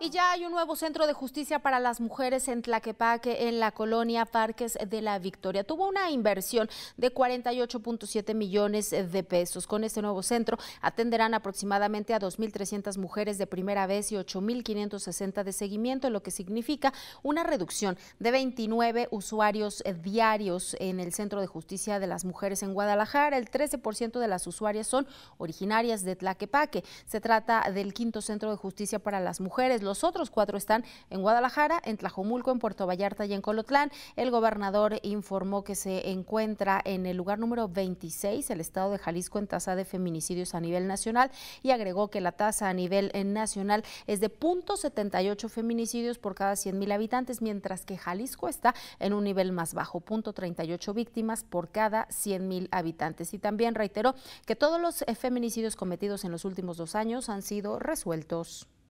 Y ya hay un nuevo centro de justicia para las mujeres en Tlaquepaque, en la colonia Parques de la Victoria. Tuvo una inversión de 48.7 millones de pesos. Con este nuevo centro atenderán aproximadamente a 2.300 mujeres de primera vez y 8.560 de seguimiento, lo que significa una reducción de 29 usuarios diarios en el centro de justicia de las mujeres en Guadalajara. El 13% de las usuarias son originarias de Tlaquepaque. Se trata del quinto centro de justicia para las mujeres los otros cuatro están en Guadalajara, en Tlajomulco, en Puerto Vallarta y en Colotlán. El gobernador informó que se encuentra en el lugar número 26, el estado de Jalisco, en tasa de feminicidios a nivel nacional y agregó que la tasa a nivel eh, nacional es de 0.78 feminicidios por cada 100.000 habitantes, mientras que Jalisco está en un nivel más bajo, 0.38 víctimas por cada 100.000 habitantes. Y también reiteró que todos los eh, feminicidios cometidos en los últimos dos años han sido resueltos.